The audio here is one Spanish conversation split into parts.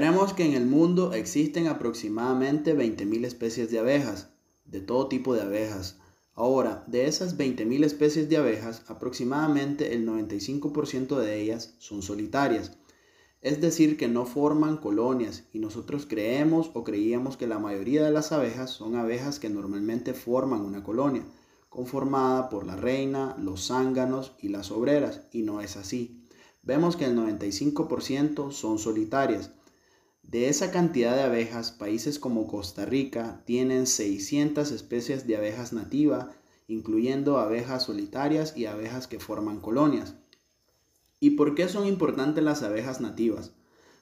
Sabemos que en el mundo existen aproximadamente 20.000 especies de abejas, de todo tipo de abejas. Ahora, de esas 20.000 especies de abejas, aproximadamente el 95% de ellas son solitarias, es decir, que no forman colonias y nosotros creemos o creíamos que la mayoría de las abejas son abejas que normalmente forman una colonia, conformada por la reina, los zánganos y las obreras, y no es así. Vemos que el 95% son solitarias, de esa cantidad de abejas, países como Costa Rica tienen 600 especies de abejas nativas, incluyendo abejas solitarias y abejas que forman colonias. ¿Y por qué son importantes las abejas nativas?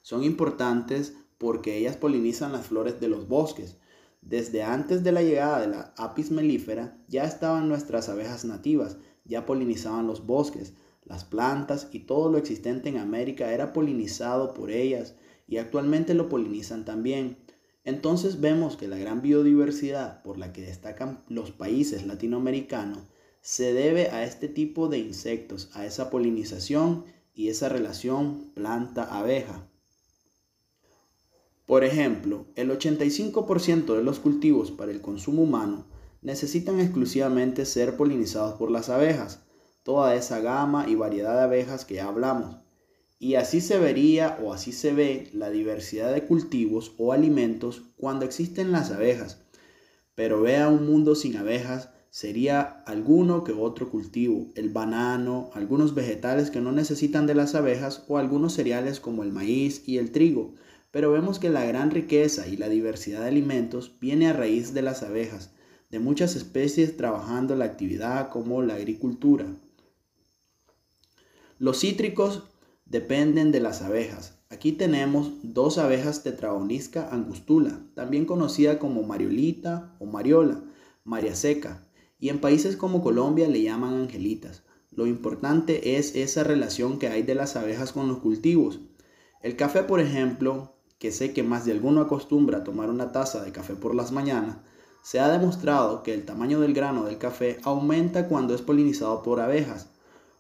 Son importantes porque ellas polinizan las flores de los bosques. Desde antes de la llegada de la apis melífera ya estaban nuestras abejas nativas, ya polinizaban los bosques, las plantas y todo lo existente en América era polinizado por ellas y actualmente lo polinizan también. Entonces vemos que la gran biodiversidad por la que destacan los países latinoamericanos se debe a este tipo de insectos, a esa polinización y esa relación planta-abeja. Por ejemplo, el 85% de los cultivos para el consumo humano necesitan exclusivamente ser polinizados por las abejas, toda esa gama y variedad de abejas que ya hablamos. Y así se vería o así se ve la diversidad de cultivos o alimentos cuando existen las abejas. Pero vea un mundo sin abejas, sería alguno que otro cultivo, el banano, algunos vegetales que no necesitan de las abejas o algunos cereales como el maíz y el trigo. Pero vemos que la gran riqueza y la diversidad de alimentos viene a raíz de las abejas, de muchas especies trabajando la actividad como la agricultura. Los cítricos dependen de las abejas. Aquí tenemos dos abejas tetraonisca angustula, también conocida como mariolita o mariola, Mariaseca y en países como Colombia le llaman angelitas. Lo importante es esa relación que hay de las abejas con los cultivos. El café, por ejemplo, que sé que más de alguno acostumbra a tomar una taza de café por las mañanas, se ha demostrado que el tamaño del grano del café aumenta cuando es polinizado por abejas,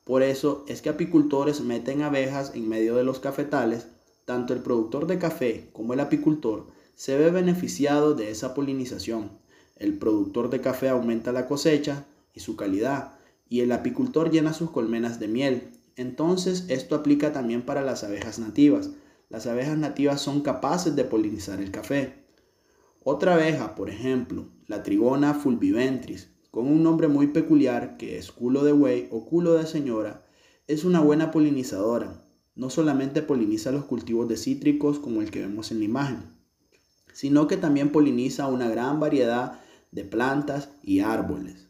por eso es que apicultores meten abejas en medio de los cafetales. Tanto el productor de café como el apicultor se ve beneficiado de esa polinización. El productor de café aumenta la cosecha y su calidad, y el apicultor llena sus colmenas de miel. Entonces esto aplica también para las abejas nativas. Las abejas nativas son capaces de polinizar el café. Otra abeja, por ejemplo, la Trigona fulviventris, con un nombre muy peculiar que es culo de buey o culo de señora, es una buena polinizadora. No solamente poliniza los cultivos de cítricos como el que vemos en la imagen, sino que también poliniza una gran variedad de plantas y árboles.